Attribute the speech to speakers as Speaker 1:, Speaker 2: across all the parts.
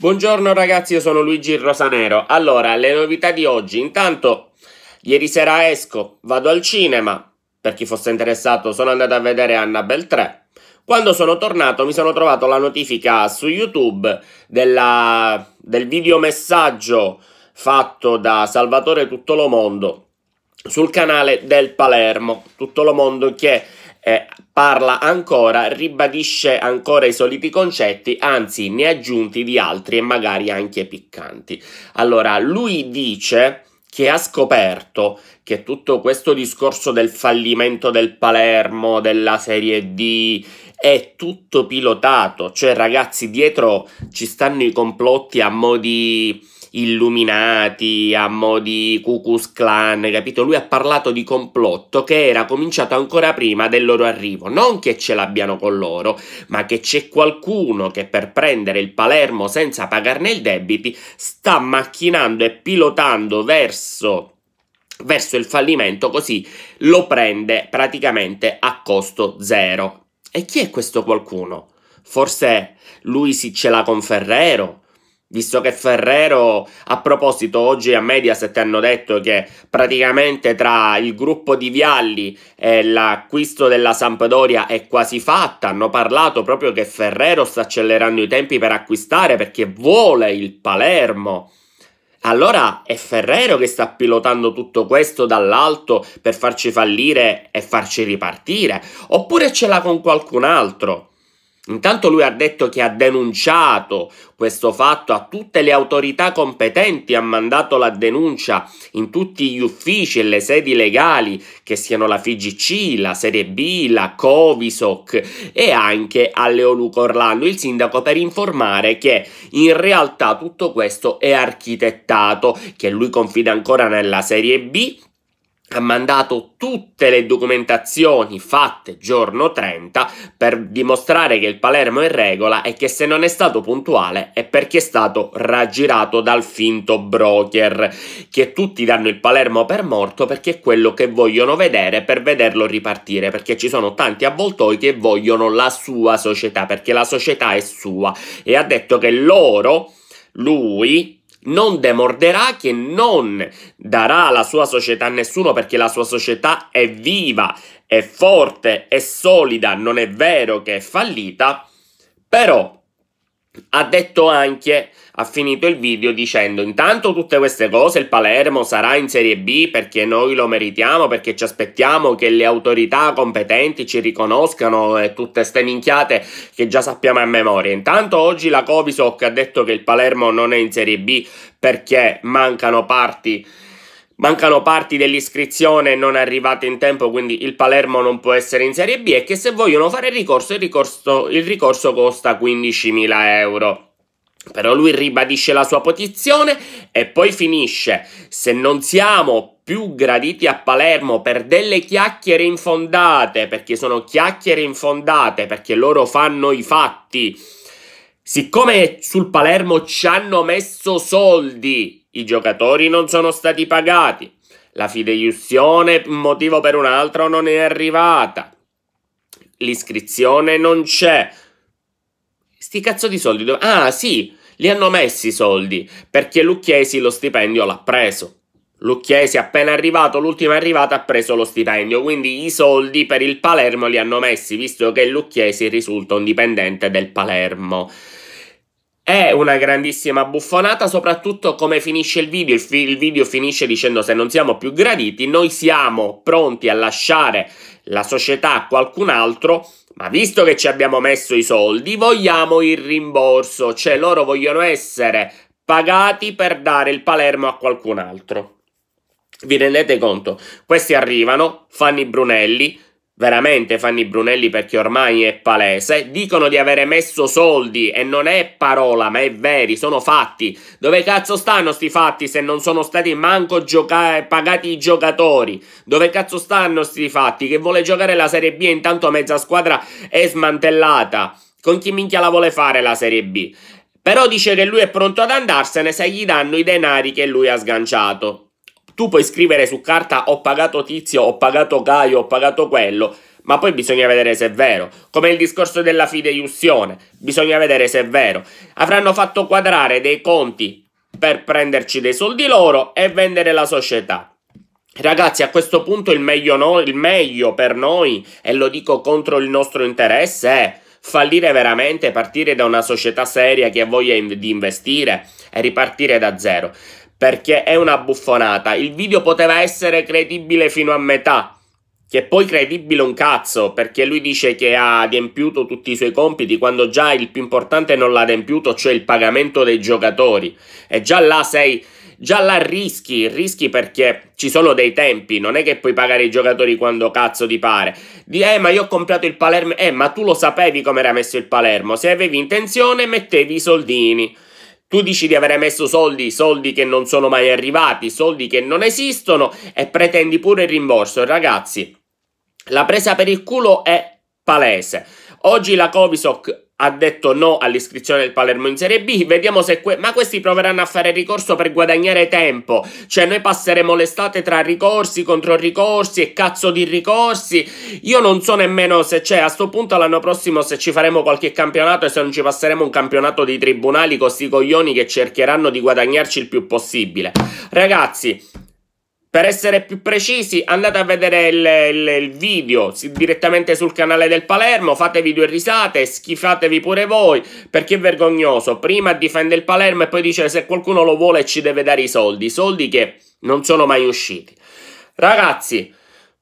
Speaker 1: Buongiorno ragazzi, io sono Luigi Rosanero. Allora, le novità di oggi. Intanto, ieri sera esco, vado al cinema. Per chi fosse interessato, sono andato a vedere Annabelle 3. Quando sono tornato mi sono trovato la notifica su YouTube della, del videomessaggio fatto da Salvatore Tuttolomondo sul canale del Palermo. Tuttolomondo che eh, parla ancora, ribadisce ancora i soliti concetti, anzi ne ha aggiunti di altri e magari anche piccanti. Allora, lui dice che ha scoperto che tutto questo discorso del fallimento del Palermo, della Serie D, è tutto pilotato, cioè ragazzi dietro ci stanno i complotti a mo' di illuminati, a mo' di Cucus Clan, capito? Lui ha parlato di complotto che era cominciato ancora prima del loro arrivo. Non che ce l'abbiano con loro, ma che c'è qualcuno che per prendere il Palermo senza pagarne i debiti sta macchinando e pilotando verso verso il fallimento così lo prende praticamente a costo zero. E chi è questo qualcuno? Forse lui si ce l'ha con Ferrero? Visto che Ferrero, a proposito, oggi a Mediaset hanno detto che praticamente tra il gruppo di Vialli e l'acquisto della Sampdoria è quasi fatta, hanno parlato proprio che Ferrero sta accelerando i tempi per acquistare perché vuole il Palermo. Allora è Ferrero che sta pilotando tutto questo dall'alto per farci fallire e farci ripartire? Oppure ce l'ha con qualcun altro? Intanto lui ha detto che ha denunciato questo fatto a tutte le autorità competenti, ha mandato la denuncia in tutti gli uffici e le sedi legali, che siano la FIGC, la Serie B, la Covisoc e anche a Leoluco Orlando, il sindaco, per informare che in realtà tutto questo è architettato, che lui confida ancora nella Serie B, ha mandato tutte le documentazioni fatte giorno 30 per dimostrare che il Palermo è in regola e che se non è stato puntuale è perché è stato raggirato dal finto broker che tutti danno il Palermo per morto perché è quello che vogliono vedere per vederlo ripartire perché ci sono tanti avvoltoi che vogliono la sua società perché la società è sua e ha detto che loro lui non demorderà, che non darà la sua società a nessuno perché la sua società è viva, è forte, è solida, non è vero che è fallita, però ha detto anche, ha finito il video dicendo intanto tutte queste cose il Palermo sarà in Serie B perché noi lo meritiamo, perché ci aspettiamo che le autorità competenti ci riconoscano e tutte ste minchiate che già sappiamo a memoria. Intanto oggi la Covisoc ha detto che il Palermo non è in Serie B perché mancano parti mancano parti dell'iscrizione non arrivate in tempo, quindi il Palermo non può essere in Serie B e che se vogliono fare il ricorso, il ricorso, il ricorso costa 15.000 euro. Però lui ribadisce la sua posizione e poi finisce. Se non siamo più graditi a Palermo per delle chiacchiere infondate, perché sono chiacchiere infondate, perché loro fanno i fatti. Siccome sul Palermo ci hanno messo soldi i giocatori non sono stati pagati. La fideiussione, motivo per un altro, non è arrivata. L'iscrizione non c'è. Sti cazzo di soldi dove... Ah, sì, li hanno messi i soldi, perché Lucchesi lo stipendio l'ha preso. Lucchesi appena arrivato, l'ultima arrivata ha preso lo stipendio, quindi i soldi per il Palermo li hanno messi, visto che Lucchesi risulta un dipendente del Palermo. È una grandissima buffonata, soprattutto come finisce il video. Il, fi il, video finisce dicendo se non siamo più graditi, noi siamo pronti a lasciare la società a qualcun altro, ma visto che ci abbiamo messo i soldi, vogliamo il rimborso, cioè loro vogliono essere pagati per dare il Palermo a qualcun altro. Vi rendete conto? Questi arrivano, fanno i Brunelli, veramente Fanny Brunelli perché ormai è palese, dicono di avere messo soldi e non è parola ma è veri, sono fatti. Dove cazzo stanno sti fatti se non sono stati manco gioca- pagati i giocatori? Dove cazzo stanno sti fatti? Che vuole giocare la Serie B e intanto mezza squadra è smantellata. Con chi minchia la vuole fare la Serie B? Però dice che lui è pronto ad andarsene se gli danno i denari che lui ha sganciato tu puoi scrivere su carta ho pagato tizio, ho pagato Gaio, ho pagato quello, ma poi bisogna vedere se è vero. Come il discorso della fideiussione, bisogna vedere se è vero. Avranno fatto quadrare dei conti per prenderci dei soldi loro e vendere la società. Ragazzi, a questo punto il meglio, no, il meglio per noi, e lo dico contro il nostro interesse, è fallire veramente, partire da una società seria che ha voglia di investire e ripartire da zero perché è una buffonata. Il video poteva essere credibile fino a metà, che poi credibile un cazzo, perché lui dice che ha adempiuto tutti i suoi compiti quando già il più importante non l'ha adempiuto, cioè il pagamento dei giocatori. E già là sei già là rischi, rischi perché ci sono dei tempi, non è che puoi pagare i giocatori quando cazzo ti pare. Di, eh, ma io ho comprato il Palermo, eh, ma tu lo sapevi come era messo il Palermo, se avevi intenzione mettevi i soldini. Tu dici di aver messo soldi, soldi che non sono mai arrivati, soldi che non esistono e pretendi pure il rimborso. Ragazzi, la presa per il culo è palese. Oggi la Covisoc ha detto no all'iscrizione del Palermo in Serie B. Vediamo se que- ma questi proveranno a fare ricorso per guadagnare tempo. Cioè noi passeremo l'estate tra ricorsi, contro ricorsi e cazzo di ricorsi. Io non so nemmeno se c'è a sto punto l'anno prossimo se ci faremo qualche campionato e se non ci passeremo un campionato di tribunali con sti coglioni che cercheranno di guadagnarci il più possibile. Ragazzi, per essere più precisi, andate a vedere il, il, il video si, direttamente sul canale del Palermo, fatevi due risate, schifatevi pure voi, perché è vergognoso. Prima difende il Palermo e poi dice se qualcuno lo vuole ci deve dare i soldi, soldi che non sono mai usciti. Ragazzi,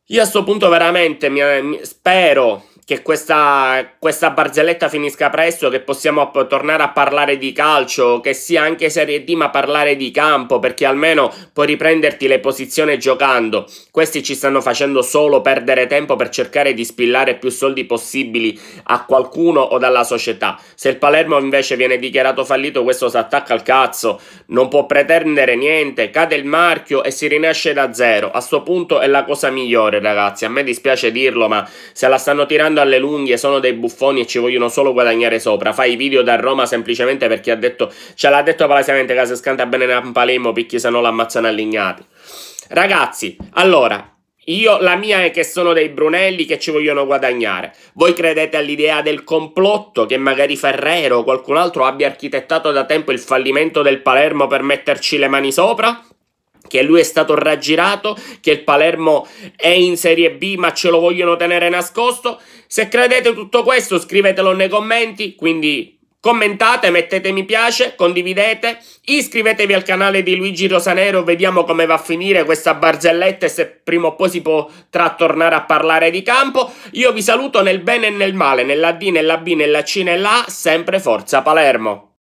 Speaker 1: io a questo punto veramente mi, mi, spero che questa, questa, barzelletta finisca presto, che possiamo tornare a parlare di calcio, che sia anche Serie D, ma parlare di campo, perché almeno puoi riprenderti le posizioni giocando. Questi ci stanno facendo solo perdere tempo per cercare di spillare più soldi possibili a qualcuno o dalla società. Se il Palermo invece viene dichiarato fallito, questo si attacca al cazzo, non può pretendere niente, cade il marchio e si rinasce da zero. A sto punto è la cosa migliore, ragazzi. A me dispiace dirlo, ma se la stanno tirando essendo alle lunghe sono dei buffoni e ci vogliono solo guadagnare sopra. Fai i video da Roma semplicemente perché ha detto, ce l'ha detto palesemente che se scanta bene in Palermo picchi se no l'ammazzano allignati. Ragazzi, allora, io la mia è che sono dei Brunelli che ci vogliono guadagnare. Voi credete all'idea del complotto che magari Ferrero o qualcun altro abbia architettato da tempo il fallimento del Palermo per metterci le mani sopra? che lui è stato raggirato, che il Palermo è in Serie B ma ce lo vogliono tenere nascosto. Se credete tutto questo scrivetelo nei commenti, quindi commentate, mettete mi piace, condividete, iscrivetevi al canale di Luigi Rosanero, vediamo come va a finire questa barzelletta e se prima o poi si potrà tornare a parlare di campo. Io vi saluto nel bene e nel male, nella D, nella B, nella C, nella A, sempre Forza Palermo!